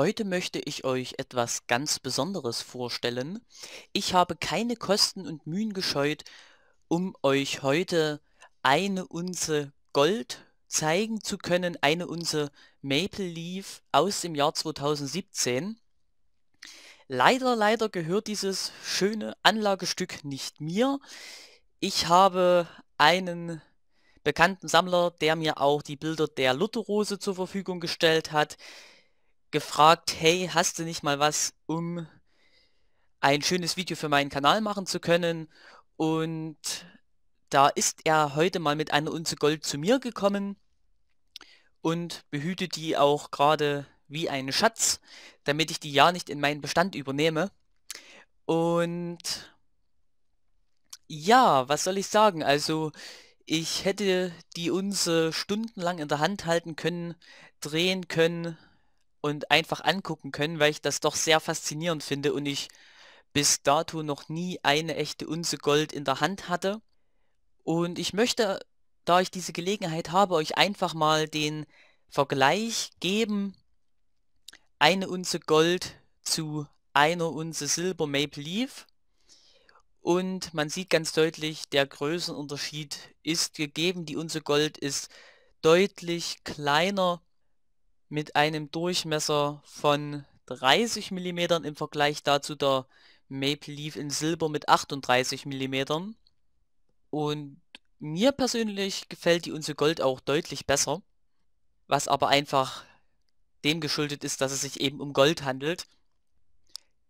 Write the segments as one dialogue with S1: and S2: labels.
S1: Heute möchte ich euch etwas ganz Besonderes vorstellen. Ich habe keine Kosten und Mühen gescheut, um euch heute eine Unze Gold zeigen zu können, eine Unze Maple Leaf aus dem Jahr 2017. Leider, leider gehört dieses schöne Anlagestück nicht mir. Ich habe einen bekannten Sammler, der mir auch die Bilder der Lutherose zur Verfügung gestellt hat gefragt, hey, hast du nicht mal was, um ein schönes Video für meinen Kanal machen zu können? Und da ist er heute mal mit einer Unze Gold zu mir gekommen und behüte die auch gerade wie einen Schatz, damit ich die ja nicht in meinen Bestand übernehme. Und ja, was soll ich sagen? Also ich hätte die Unze stundenlang in der Hand halten können, drehen können, und einfach angucken können, weil ich das doch sehr faszinierend finde und ich bis dato noch nie eine echte Unze Gold in der Hand hatte. Und ich möchte, da ich diese Gelegenheit habe, euch einfach mal den Vergleich geben, eine Unze Gold zu einer Unze Silber Maple Leaf. Und man sieht ganz deutlich, der Größenunterschied ist gegeben. Die Unze Gold ist deutlich kleiner mit einem Durchmesser von 30 mm im Vergleich dazu der Maple Leaf in Silber mit 38 mm. Und mir persönlich gefällt die Unze Gold auch deutlich besser, was aber einfach dem geschuldet ist, dass es sich eben um Gold handelt.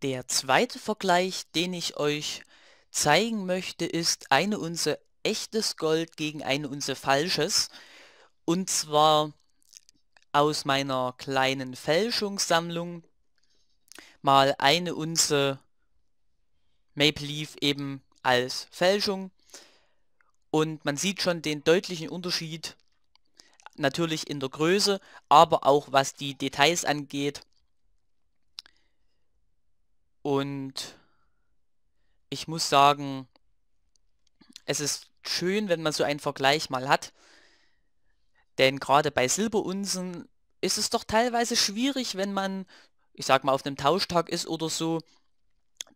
S1: Der zweite Vergleich, den ich euch zeigen möchte, ist eine Unze echtes Gold gegen eine Unze falsches. Und zwar aus meiner kleinen Fälschungssammlung mal eine Unze Maple Leaf eben als Fälschung. Und man sieht schon den deutlichen Unterschied, natürlich in der Größe, aber auch was die Details angeht. Und ich muss sagen, es ist schön, wenn man so einen Vergleich mal hat. Denn gerade bei Silberunsen ist es doch teilweise schwierig, wenn man, ich sag mal, auf einem Tauschtag ist oder so,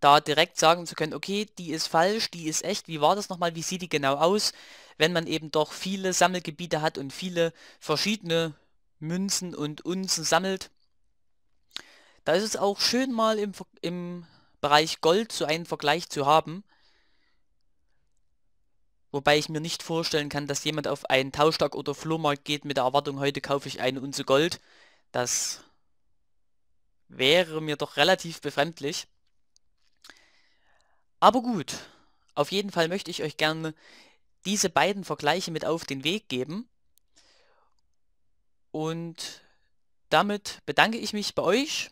S1: da direkt sagen zu können, okay, die ist falsch, die ist echt, wie war das nochmal, wie sieht die genau aus, wenn man eben doch viele Sammelgebiete hat und viele verschiedene Münzen und Unzen sammelt. Da ist es auch schön mal im, im Bereich Gold so einen Vergleich zu haben Wobei ich mir nicht vorstellen kann, dass jemand auf einen Tauschtag oder Flohmarkt geht mit der Erwartung, heute kaufe ich eine Unze Gold. Das wäre mir doch relativ befremdlich. Aber gut, auf jeden Fall möchte ich euch gerne diese beiden Vergleiche mit auf den Weg geben. Und damit bedanke ich mich bei euch.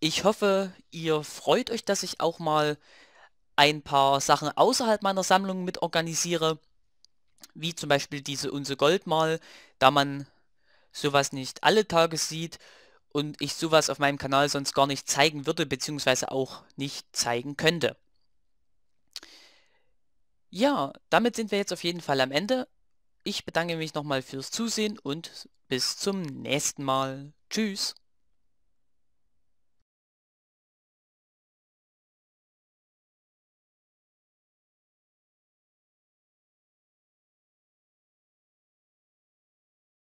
S1: Ich hoffe, ihr freut euch, dass ich auch mal ein paar Sachen außerhalb meiner Sammlung mit organisiere, wie zum Beispiel diese Unser Gold mal, da man sowas nicht alle Tage sieht und ich sowas auf meinem Kanal sonst gar nicht zeigen würde, beziehungsweise auch nicht zeigen könnte. Ja, damit sind wir jetzt auf jeden Fall am Ende. Ich bedanke mich nochmal fürs Zusehen und bis zum nächsten Mal. Tschüss.